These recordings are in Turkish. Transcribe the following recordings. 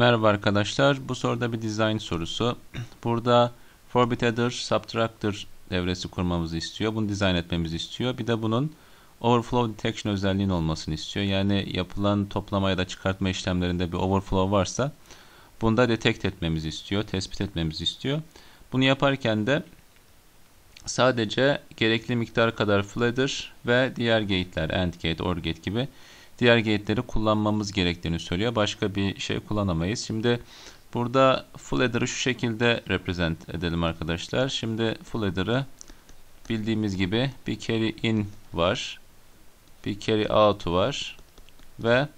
Merhaba arkadaşlar. Bu soruda bir design sorusu. Burada forbit adder, subtractor devresi kurmamızı istiyor. Bunu design etmemizi istiyor. Bir de bunun overflow detection özelliğinin olmasını istiyor. Yani yapılan toplama ya da çıkartma işlemlerinde bir overflow varsa bunu da detect etmemizi istiyor, tespit etmemizi istiyor. Bunu yaparken de sadece gerekli miktar kadar fladder ve diğer gate'ler, AND gate, OR gate gibi diğer gate'leri kullanmamız gerektiğini söylüyor. Başka bir şey kullanamayız. Şimdi burada full header'ı şu şekilde represent edelim arkadaşlar. Şimdi full header'ı bildiğimiz gibi bir carry in var. Bir carry out var. Ve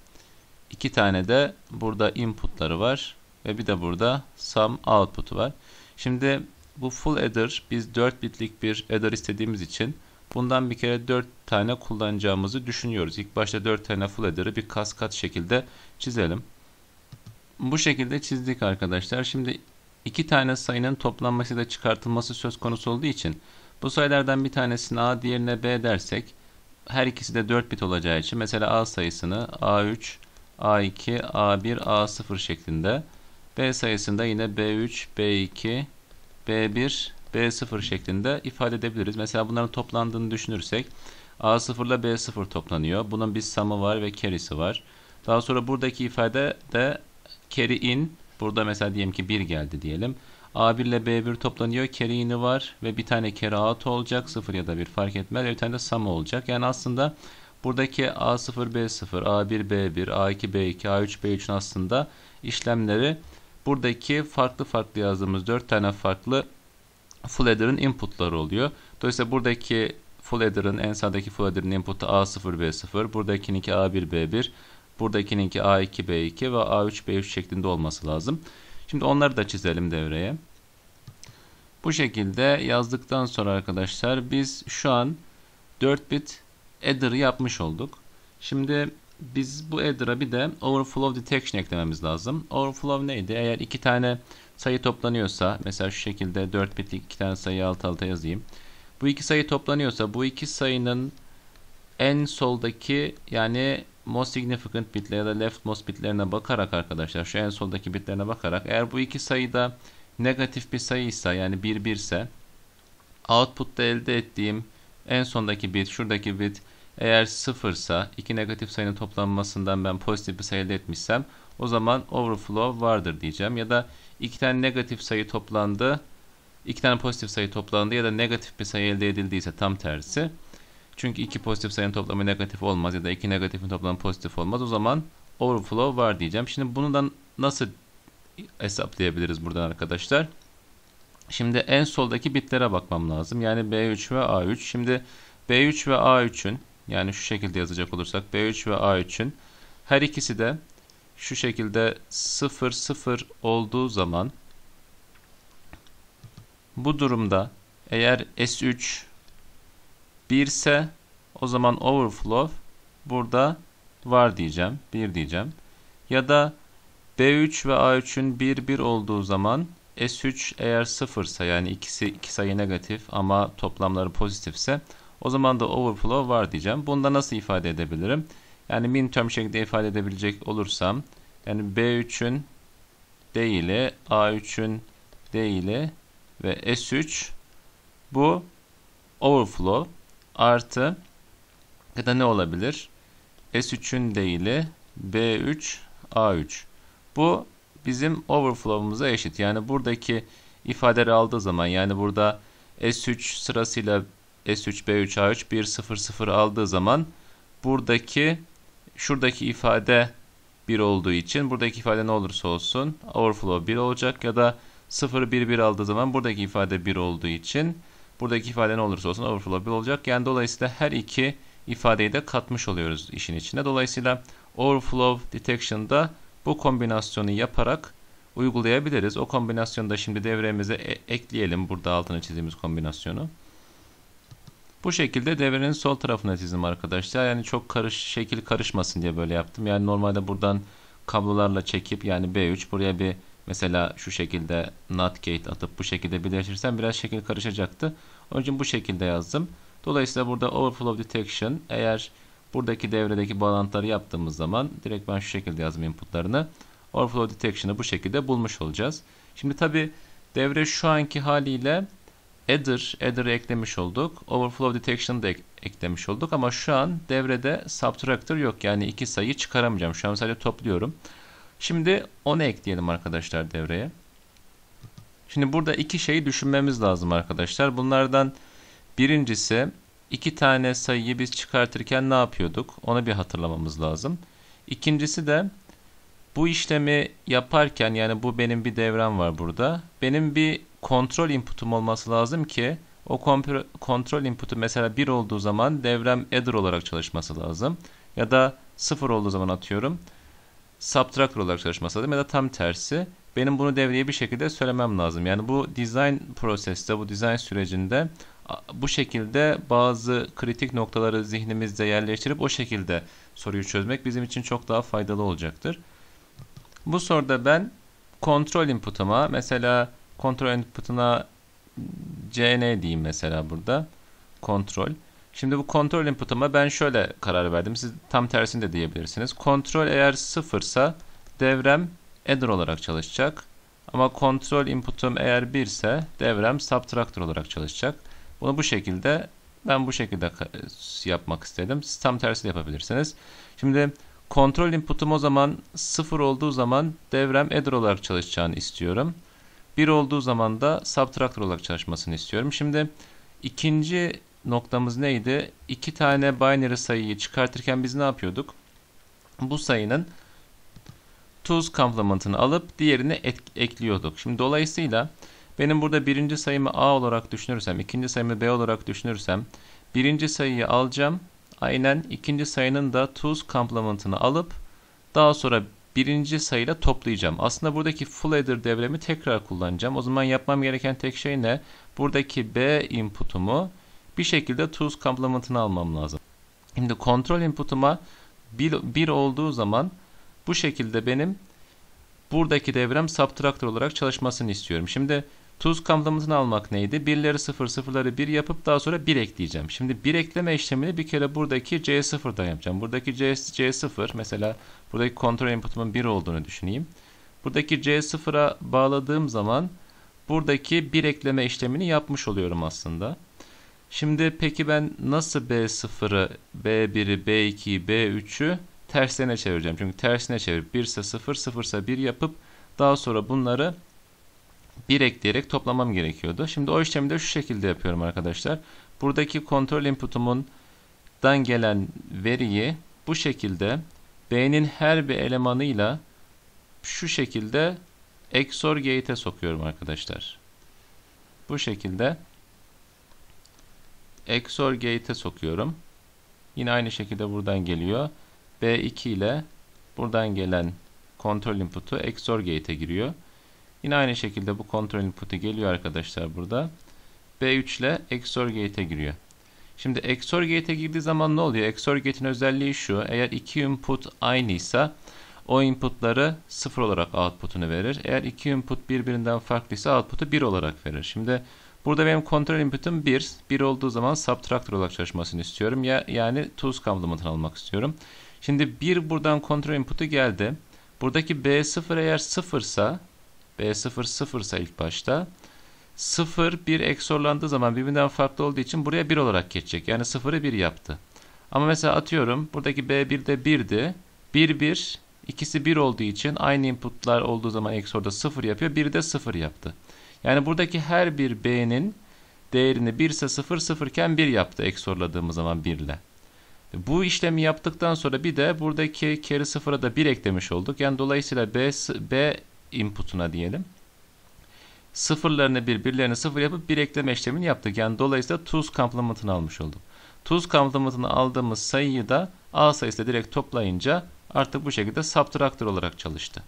iki tane de burada inputları var. Ve bir de burada sum output'u var. Şimdi bu full adder biz 4 bitlik bir adder istediğimiz için Bundan bir kere 4 tane kullanacağımızı düşünüyoruz. İlk başta 4 tane fladder'ı bir kaskat şekilde çizelim. Bu şekilde çizdik arkadaşlar. Şimdi iki tane sayının toplanması da çıkartılması söz konusu olduğu için bu sayılardan bir tanesini A diğerine B dersek her ikisi de 4 bit olacağı için mesela A sayısını A3, A2, A1, A0 şeklinde B sayısında yine B3, B2, B1, B0 şeklinde ifade edebiliriz. Mesela bunların toplandığını düşünürsek A0 ile B0 toplanıyor. Bunun bir samı var ve kerisi var. Daha sonra buradaki ifade de carry in. Burada mesela diyelim ki 1 geldi diyelim. A1 ile B1 toplanıyor. Carry in'i var ve bir tane carry out olacak. 0 ya da 1 fark etmez. Bir tane de sum olacak. Yani aslında buradaki A0, B0, A1, B1, A2, B2, A3, B3'ün aslında işlemleri buradaki farklı farklı yazdığımız 4 tane farklı full header'ın input'ları oluyor. Dolayısıyla buradaki full header'ın en sağdaki full header'ın input'u A0, B0, buradakininki A1, B1, buradakininki A2, B2 ve A3, B3 şeklinde olması lazım. Şimdi onları da çizelim devreye. Bu şekilde yazdıktan sonra arkadaşlar biz şu an 4 bit header yapmış olduk. Şimdi biz bu addera bir de overflow detection eklememiz lazım. Overflow neydi? Eğer iki tane sayı toplanıyorsa mesela şu şekilde 4 bitlik iki tane sayı alt alta yazayım. Bu iki sayı toplanıyorsa bu iki sayının en soldaki yani most significant bitle ya da left most bitlerine bakarak arkadaşlar şu en soldaki bitlerine bakarak eğer bu iki sayı da negatif bir sayıysa yani 1 1 ise output'ta elde ettiğim en sondaki bit şuradaki bit eğer 0 ise, iki negatif sayının toplanmasından ben pozitif bir sayı elde etmişsem o zaman overflow vardır diyeceğim. Ya da iki tane negatif sayı toplandı. iki tane pozitif sayı toplandı ya da negatif bir sayı elde edildiyse tam tersi. Çünkü iki pozitif sayının toplamı negatif olmaz ya da iki negatifin toplamı pozitif olmaz. O zaman overflow var diyeceğim. Şimdi bunu da nasıl hesaplayabiliriz buradan arkadaşlar? Şimdi en soldaki bitlere bakmam lazım. Yani B3 ve A3. Şimdi B3 ve A3'ün yani şu şekilde yazacak olursak B3 ve A3'ün her ikisi de şu şekilde 0 0 olduğu zaman bu durumda eğer S3 1 ise o zaman overflow burada var diyeceğim. 1 diyeceğim. Ya da B3 ve A3'ün 1 1 olduğu zaman S3 eğer 0 ise yani ikisi iki sayı negatif ama toplamları pozitifse o zaman da overflow var diyeceğim. Bunu da nasıl ifade edebilirim? Yani min term şekilde ifade edebilecek olursam yani B3'ün değili, A3'ün değili ve S3 bu overflow artı ya da ne olabilir? S3'ün değili B3 A3. Bu bizim overflow'umuza eşit. Yani buradaki ifadeleri aldığı zaman yani burada S3 sırasıyla S3 B3 A3 1 0 0 aldığı zaman buradaki şuradaki ifade 1 olduğu için buradaki ifade ne olursa olsun overflow 1 olacak ya da 0 1 1 aldığı zaman buradaki ifade 1 olduğu için buradaki ifade ne olursa olsun overflow 1 olacak. Yani dolayısıyla her iki ifadeyi de katmış oluyoruz işin içine. Dolayısıyla overflow detection'da bu kombinasyonu yaparak uygulayabiliriz. O kombinasyonu da şimdi devremize e ekleyelim. Burada altını çizdiğimiz kombinasyonu. Bu şekilde devrenin sol tarafına çizdim arkadaşlar. Yani çok karış şekil karışmasın diye böyle yaptım. Yani normalde buradan kablolarla çekip yani B3 buraya bir mesela şu şekilde not gate atıp bu şekilde birleştirsem biraz şekil karışacaktı. Onun için bu şekilde yazdım. Dolayısıyla burada overflow detection eğer buradaki devredeki bağlantıları yaptığımız zaman direkt ben şu şekilde yazdım inputlarını. Overflow detection'ı bu şekilde bulmuş olacağız. Şimdi tabi devre şu anki haliyle Adder, Adder'ı eklemiş olduk. Overflow Detection'ı da ek eklemiş olduk ama şu an devrede subtractor yok. Yani iki sayı çıkaramayacağım. Şu an sadece topluyorum. Şimdi onu ekleyelim arkadaşlar devreye. Şimdi burada iki şeyi düşünmemiz lazım arkadaşlar. Bunlardan birincisi iki tane sayıyı biz çıkartırken ne yapıyorduk? ona bir hatırlamamız lazım. İkincisi de bu işlemi yaparken yani bu benim bir devrem var burada. Benim bir kontrol input'um olması lazım ki o kontrol input'u mesela 1 olduğu zaman devrem adder olarak çalışması lazım. Ya da 0 olduğu zaman atıyorum subtractor olarak çalışması lazım ya da tam tersi. Benim bunu devreye bir şekilde söylemem lazım. Yani bu design proseste, bu design sürecinde bu şekilde bazı kritik noktaları zihnimizde yerleştirip o şekilde soruyu çözmek bizim için çok daha faydalı olacaktır. Bu soruda ben kontrol input'uma mesela Kontrol input'una cn diyeyim mesela burada. Kontrol. Şimdi bu kontrol input'uma ben şöyle karar verdim. Siz tam tersini de diyebilirsiniz. Kontrol eğer sıfırsa devrem adder olarak çalışacak. Ama kontrol input'um eğer 1 ise devrem subtractor olarak çalışacak. Bunu bu şekilde ben bu şekilde yapmak istedim. Siz tam tersi yapabilirsiniz. Şimdi kontrol input'um o zaman 0 olduğu zaman devrem adder olarak çalışacağını istiyorum. 1 olduğu zaman da subtractor olarak çalışmasını istiyorum. Şimdi ikinci noktamız neydi? İki tane binary sayıyı çıkartırken biz ne yapıyorduk? Bu sayının tuz complement'ını alıp diğerini ekliyorduk. Şimdi dolayısıyla benim burada birinci sayımı A olarak düşünürsem, ikinci sayımı B olarak düşünürsem birinci sayıyı alacağım. Aynen ikinci sayının da tuz complement'ını alıp daha sonra birinci sayıyla toplayacağım. Aslında buradaki full adder devremi tekrar kullanacağım. O zaman yapmam gereken tek şey ne? Buradaki B input'umu bir şekilde to's complement'ını almam lazım. Şimdi kontrol input'uma 1 olduğu zaman bu şekilde benim buradaki devrem subtractor olarak çalışmasını istiyorum. Şimdi Tuz kamdamızını almak neydi? Birleri sıfır sıfırları bir yapıp daha sonra bir ekleyeceğim. Şimdi bir ekleme işlemini bir kere buradaki C0'dan yapacağım. Buradaki C, C0 mesela buradaki kontrol input'umun 1 olduğunu düşüneyim. Buradaki C0'a bağladığım zaman buradaki bir ekleme işlemini yapmış oluyorum aslında. Şimdi peki ben nasıl B0'ı, B1'i, B2'yi, B3'ü tersine çevireceğim? Çünkü tersine çevirip 1 ise 0, 0 ise 1 yapıp daha sonra bunları 1 ekleyerek toplamam gerekiyordu. Şimdi o işlemi de şu şekilde yapıyorum arkadaşlar. Buradaki kontrol input'umun dan gelen veriyi bu şekilde B'nin her bir elemanıyla şu şekilde XOR gate'e sokuyorum arkadaşlar. Bu şekilde XOR gate'e sokuyorum. Yine aynı şekilde buradan geliyor. B2 ile buradan gelen kontrol input'u XOR gate'e giriyor. Yine aynı şekilde bu kontrol input'u geliyor arkadaşlar burada. B3 ile XOR gate'e giriyor. Şimdi XOR gate'e girdiği zaman ne oluyor? XOR gate'in özelliği şu. Eğer iki input aynıysa o inputları 0 olarak output'unu verir. Eğer iki input birbirinden farklıysa output'u 1 olarak verir. Şimdi burada benim kontrol input'um 1. 1 olduğu zaman subtractor olarak çalışmasını istiyorum. Ya, yani tuz complement'ını almak istiyorum. Şimdi 1 buradan kontrol input'u geldi. Buradaki B0 eğer 0 ise B0 sıfırsa ilk başta. 0 1 XOR'landığı zaman birbirinden farklı olduğu için buraya 1 olarak geçecek. Yani 0'ı 1 yaptı. Ama mesela atıyorum buradaki B1 de 1'di. 1 1 ikisi 1 olduğu için aynı inputlar olduğu zaman XOR'da 0 yapıyor. 1 de 0 yaptı. Yani buradaki her bir B'nin değerini 1 ise 0 0 iken 1 yaptı XOR'ladığımız zaman 1 ile. Bu işlemi yaptıktan sonra bir de buradaki carry sıfıra da 1 eklemiş olduk. Yani dolayısıyla B, B input'una diyelim. Sıfırlarını birbirlerine sıfır yapıp bir ekleme işlemini yaptık. Yani dolayısıyla tuz complement'ını almış olduk. Tuz complement'ını aldığımız sayıyı da A sayısıyla direkt toplayınca artık bu şekilde subtractor olarak çalıştı.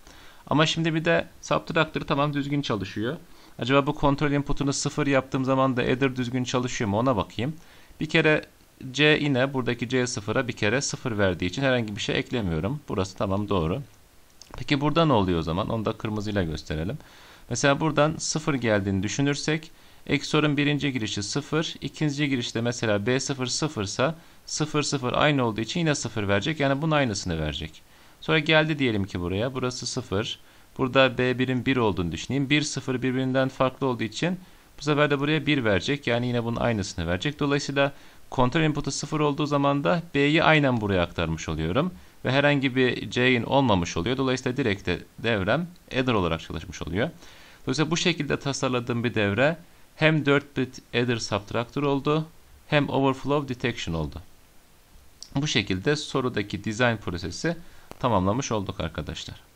Ama şimdi bir de subtractor tamam düzgün çalışıyor. Acaba bu kontrol input'unu sıfır yaptığım zaman da adder düzgün çalışıyor mu ona bakayım. Bir kere C ine buradaki C sıfıra bir kere sıfır verdiği için herhangi bir şey eklemiyorum. Burası tamam doğru. Peki burada ne oluyor o zaman? Onu da kırmızıyla gösterelim. Mesela buradan 0 geldiğini düşünürsek XOR'un birinci girişi 0, ikinci girişte mesela B0 0 ise 0 0 aynı olduğu için yine 0 verecek. Yani bunun aynısını verecek. Sonra geldi diyelim ki buraya. Burası 0. Burada B1'in 1 olduğunu düşüneyim. 1 0 birbirinden farklı olduğu için bu sefer de buraya 1 verecek. Yani yine bunun aynısını verecek. Dolayısıyla Kontrol input'u sıfır olduğu zaman da B'yi aynen buraya aktarmış oluyorum. Ve herhangi bir C'in olmamış oluyor. Dolayısıyla direkt de devrem adder olarak çalışmış oluyor. Dolayısıyla bu şekilde tasarladığım bir devre hem 4 bit adder subtractor oldu hem overflow detection oldu. Bu şekilde sorudaki design prosesi tamamlamış olduk arkadaşlar.